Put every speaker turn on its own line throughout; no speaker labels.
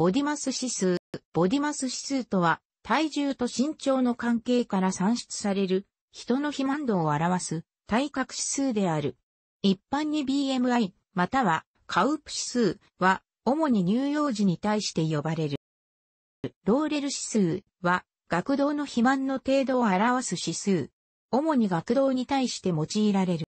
ボディマス指数。ボディマス指数とは、体重と身長の関係から算出される、人の肥満度を表す、体格指数である。一般に BMI、または、カウプ指数は、主に乳幼児に対して呼ばれる。ローレル指数は、学童の肥満の程度を表す指数。主に学童に対して用いられる。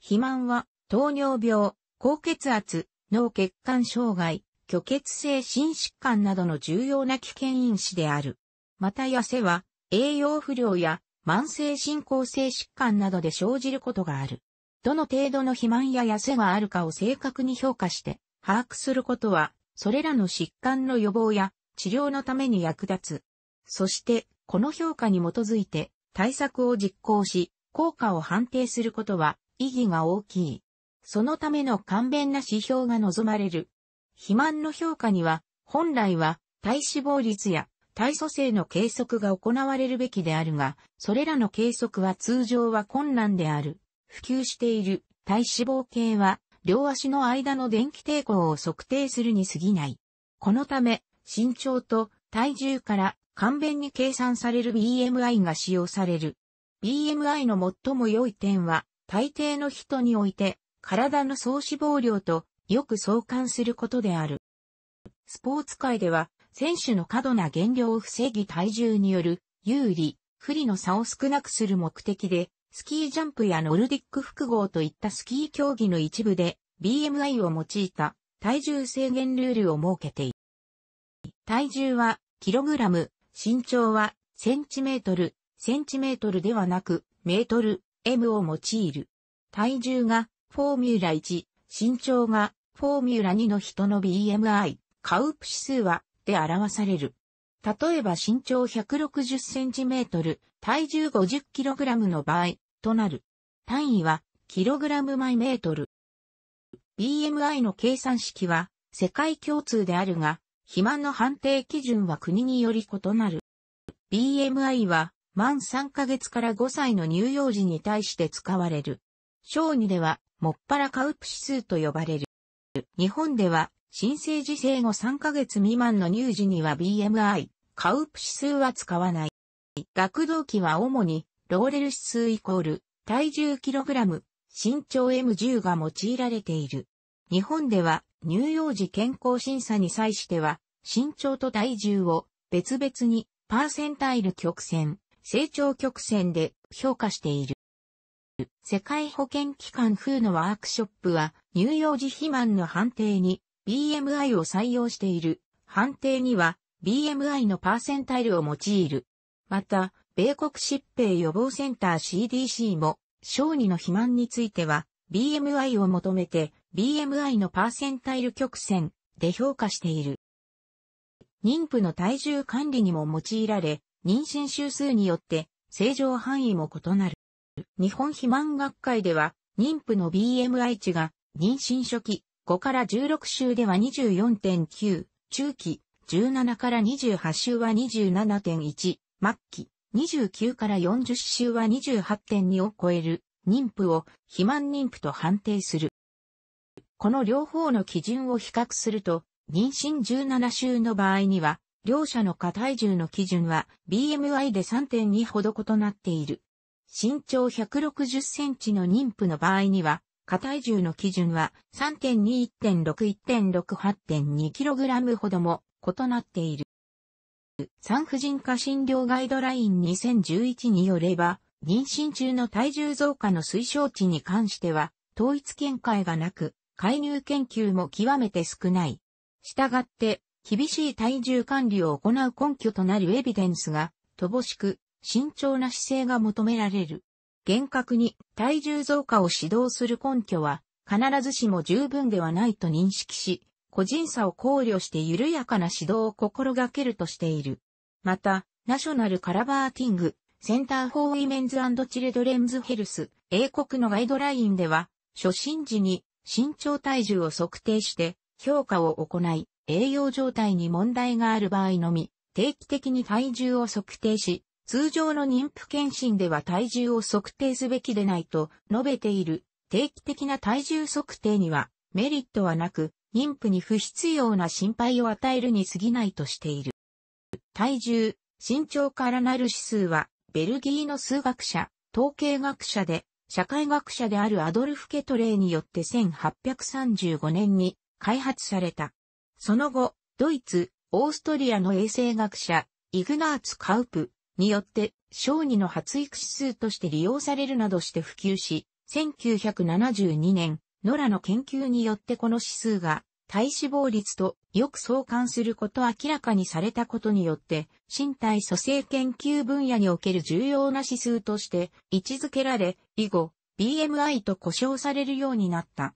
肥満は、糖尿病、高血圧、脳血管障害、虚血性心疾患などの重要な危険因子である。また痩せは、栄養不良や慢性進行性疾患などで生じることがある。どの程度の肥満や痩せがあるかを正確に評価して把握することは、それらの疾患の予防や治療のために役立つ。そして、この評価に基づいて対策を実行し、効果を判定することは意義が大きい。そのための簡便な指標が望まれる肥満の評価には、本来は体脂肪率や体組成の計測が行われるべきであるが、それらの計測は通常は困難である。普及している体脂肪計は、両足の間の電気抵抗を測定するに過ぎない。このため、身長と体重から簡便に計算される BMI が使用される。BMI の最も良い点は、大抵の人において、体の総脂肪量とよく相関することである。スポーツ界では、選手の過度な減量を防ぎ体重による有利、不利の差を少なくする目的で、スキージャンプやノルディック複合といったスキー競技の一部で BMI を用いた体重制限ルールを設けている。体重はキログラム、身長はセンチメートル、センチメートルではなくメートル、m を用いる。体重がフォーミュラ1、身長がフォーミュラ2の人の BMI、カウプ指数はで表される。例えば身長 160cm、体重 50kg の場合となる。単位は、kg イメートル。BMI の計算式は世界共通であるが、肥満の判定基準は国により異なる。BMI は満3ヶ月から5歳の乳幼児に対して使われる。小児では、もっぱらカウプ指数と呼ばれる。日本では、新生児生後3ヶ月未満の乳児には BMI、カウプ指数は使わない。学童期は主に、ローレル指数イコール、体重キログラム、身長 M10 が用いられている。日本では、乳幼児健康審査に際しては、身長と体重を別々に、パーセンタイル曲線、成長曲線で評価している。世界保健機関風のワークショップは、乳幼児肥満の判定に BMI を採用している。判定には BMI のパーセンタイルを用いる。また、米国疾病予防センター CDC も、小児の肥満については、BMI を求めて、BMI のパーセンタイル曲線で評価している。妊婦の体重管理にも用いられ、妊娠週数によって正常範囲も異なる。日本肥満学会では、妊婦の BMI 値が、妊娠初期、5から16週では24.9、中期、17から28週は27.1、末期、29から40週は28.2を超える、妊婦を肥満妊婦と判定する。この両方の基準を比較すると、妊娠17週の場合には、両者の過体重の基準は BMI で3.2ほど異なっている。身長160センチの妊婦の場合には、過体重の基準は 3.2.6.1.68.2kg ほども異なっている。産婦人科診療ガイドライン2011によれば、妊娠中の体重増加の推奨値に関しては、統一見解がなく、介入研究も極めて少ない。したがって、厳しい体重管理を行う根拠となるエビデンスが乏しく、慎重な姿勢が求められる。厳格に体重増加を指導する根拠は必ずしも十分ではないと認識し、個人差を考慮して緩やかな指導を心がけるとしている。また、ナショナルカラバーティング、センター・フォー・イメンズ・チルドレンズ・ヘルス、英国のガイドラインでは、初心時に身長体重を測定して評価を行い、栄養状態に問題がある場合のみ、定期的に体重を測定し、通常の妊婦検診では体重を測定すべきでないと述べている定期的な体重測定にはメリットはなく、妊婦に不必要な心配を与えるに過ぎないとしている。体重、身長からなる指数は、ベルギーの数学者、統計学者で、社会学者であるアドルフ・ケトレーによって1835年に開発された。その後、ドイツ、オーストリアの衛生学者、イグナーツ・カウプ、によって、小児の発育指数として利用されるなどして普及し、1972年、野良の研究によってこの指数が体脂肪率とよく相関すること明らかにされたことによって、身体組成研究分野における重要な指数として位置づけられ、以後、BMI と呼称されるようになった。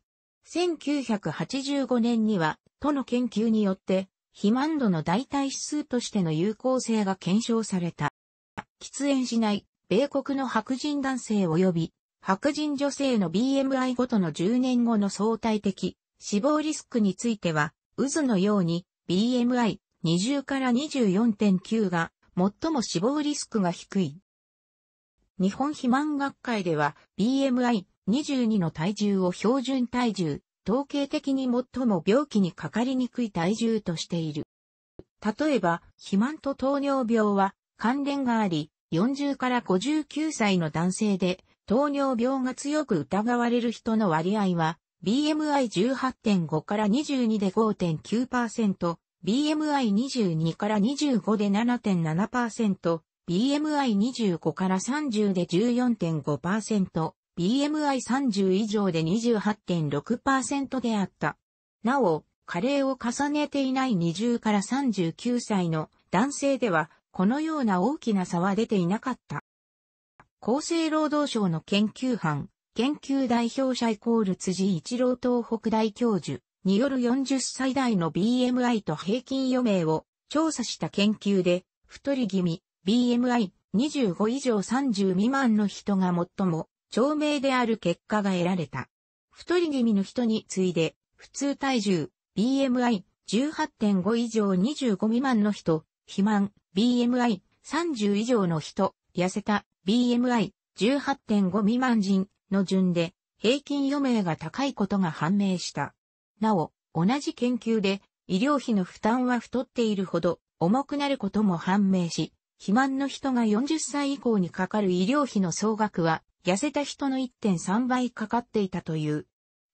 1985年には、都の研究によって、肥満度の代替指数としての有効性が検証された。喫煙しない、米国の白人男性及び、白人女性の BMI ごとの10年後の相対的死亡リスクについては、渦のように BMI20 から24.9が最も死亡リスクが低い。日本肥満学会では BMI22 の体重を標準体重、統計的に最も病気にかかりにくい体重としている。例えば、肥満と糖尿病は関連があり、40から59歳の男性で、糖尿病が強く疑われる人の割合は、BMI18.5 から22で5.9%、BMI22 から25で7.7%、BMI25 から30で14.5%、BMI30 以上で28.6%であった。なお、加齢を重ねていない20から39歳の男性ではこのような大きな差は出ていなかった。厚生労働省の研究班、研究代表者イコール辻一郎東北大教授による40歳代の BMI と平均余命を調査した研究で、太り気味、BMI25 以上30未満の人が最も長命である結果が得られた。太り気味の人に次いで、普通体重、BMI18.5 以上25未満の人、肥満、BMI、30以上の人、痩せた、BMI、18.5未満人の順で、平均余命が高いことが判明した。なお、同じ研究で、医療費の負担は太っているほど、重くなることも判明し、肥満の人が40歳以降にかかる医療費の総額は、痩せた人の1.3倍かかっていたという。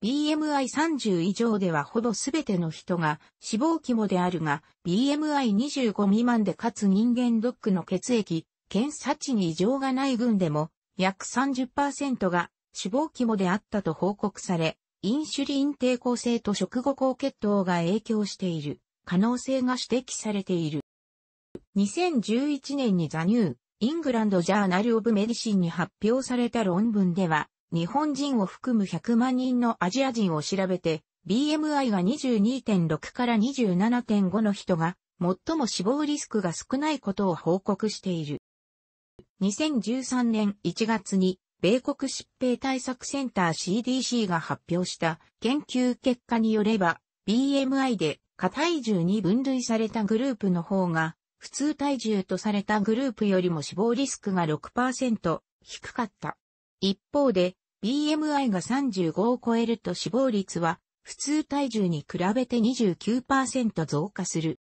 BMI30 以上ではほぼすべての人が死亡肝であるが、BMI25 未満でかつ人間ドックの血液、検査値に異常がない群でも、約30%が死亡肝であったと報告され、インシュリン抵抗性と食後高血糖が影響している可能性が指摘されている。2011年にザニュー、イングランドジャーナルオブメディシンに発表された論文では、日本人を含む100万人のアジア人を調べて、BMI が22.6から27.5の人が、最も死亡リスクが少ないことを報告している。2013年1月に、米国疾病対策センター CDC が発表した研究結果によれば、BMI で過体重に分類されたグループの方が、普通体重とされたグループよりも死亡リスクが6%低かった。一方で、BMI が35を超えると死亡率は、普通体重に比べて29%増加する。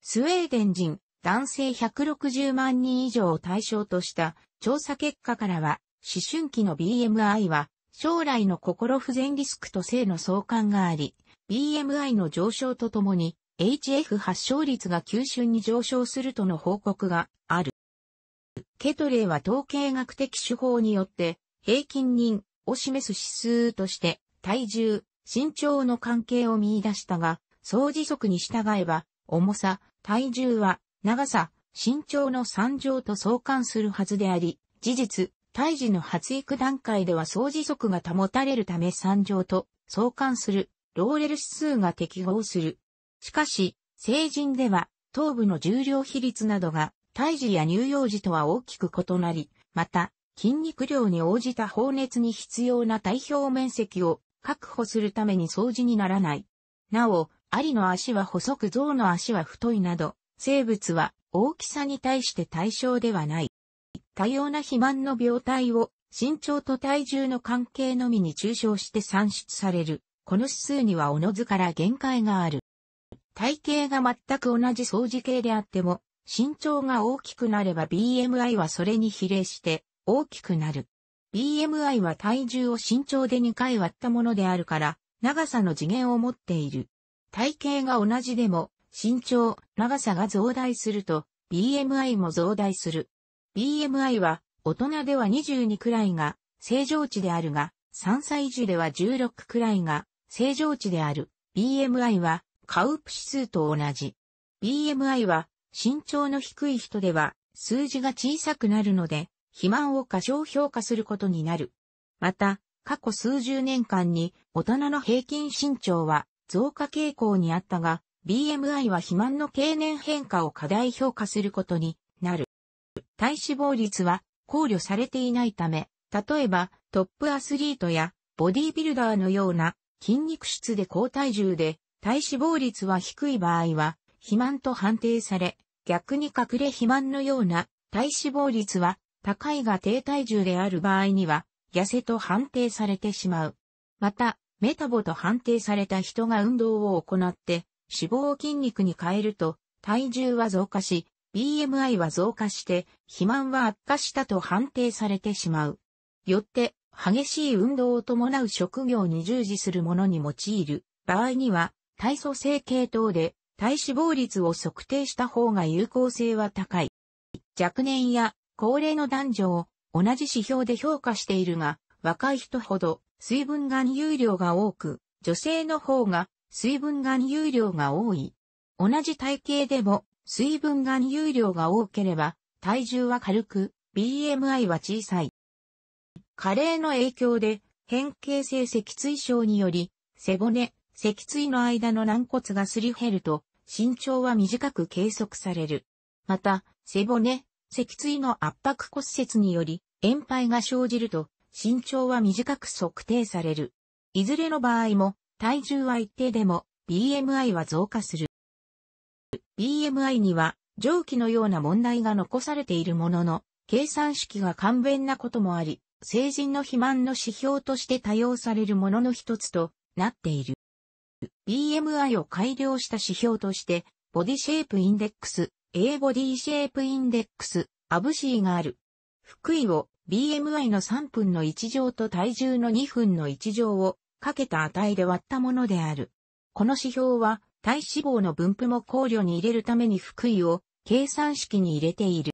スウェーデン人、男性160万人以上を対象とした調査結果からは、思春期の BMI は将来の心不全リスクと性の相関があり、BMI の上昇とともに HF 発症率が急峻に上昇するとの報告がある。ケトレーは統計学的手法によって、平均人を示す指数として、体重、身長の関係を見出したが、相似則に従えば、重さ、体重は、長さ、身長の3乗と相関するはずであり、事実、胎児の発育段階では相似則が保たれるため3乗と相関するローレル指数が適合する。しかし、成人では頭部の重量比率などが胎児や乳幼児とは大きく異なり、また、筋肉量に応じた放熱に必要な体表面積を確保するために掃除にならない。なお、アリの足は細く象の足は太いなど、生物は大きさに対して対象ではない。多様な肥満の病態を身長と体重の関係のみに抽象して算出される。この指数にはおのずから限界がある。体型が全く同じ掃除系であっても、身長が大きくなれば BMI はそれに比例して大きくなる。BMI は体重を身長で2回割ったものであるから、長さの次元を持っている。体型が同じでも、身長、長さが増大すると、BMI も増大する。BMI は、大人では22くらいが、正常値であるが、3歳児では16くらいが、正常値である。BMI は、カウプ指数と同じ。BMI は、身長の低い人では数字が小さくなるので、肥満を過小評価することになる。また、過去数十年間に大人の平均身長は増加傾向にあったが、BMI は肥満の経年変化を過大評価することになる。体脂肪率は考慮されていないため、例えばトップアスリートやボディビルダーのような筋肉質で高体重で体脂肪率は低い場合は肥満と判定され、逆に隠れ肥満のような体脂肪率は高いが低体重である場合には、痩せと判定されてしまう。また、メタボと判定された人が運動を行って、脂肪を筋肉に変えると、体重は増加し、BMI は増加して、肥満は悪化したと判定されてしまう。よって、激しい運動を伴う職業に従事する者に用いる場合には、体組成系統で体脂肪率を測定した方が有効性は高い。若年や高齢の男女を同じ指標で評価しているが、若い人ほど水分含有量が多く、女性の方が水分含有量が多い。同じ体型でも水分含有量が多ければ体重は軽く、BMI は小さい。加齢の影響で変形性脊椎症により背骨、脊椎の間の軟骨がすり減ると身長は短く計測される。また、背骨、脊椎の圧迫骨折により、炎敗が生じると、身長は短く測定される。いずれの場合も、体重は一定でも、BMI は増加する。BMI には、上記のような問題が残されているものの、計算式が簡便なこともあり、成人の肥満の指標として多用されるものの一つとなっている。BMI を改良した指標として、ボディシェイプインデックス、A ボディシェイプインデックス、アブシーがある。福井を BMI の3分の1乗と体重の2分の1乗をかけた値で割ったものである。この指標は体脂肪の分布も考慮に入れるために福井を計算式に入れている。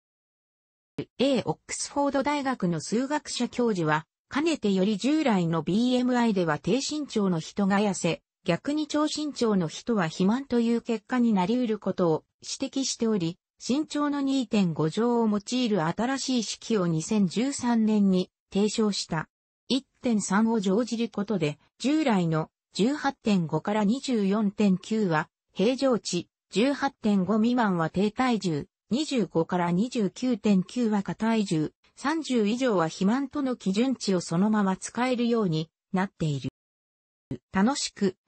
A オックスフォード大学の数学者教授は、かねてより従来の BMI では低身長の人が痩せ、逆に超身長の人は肥満という結果になり得ることを指摘しており、身長の2.5乗を用いる新しい式を2013年に提唱した。1.3を乗じることで、従来の18.5から24.9は平常値、18.5未満は低体重、25から29.9は過体重、30以上は肥満との基準値をそのまま使えるようになっている。楽しく、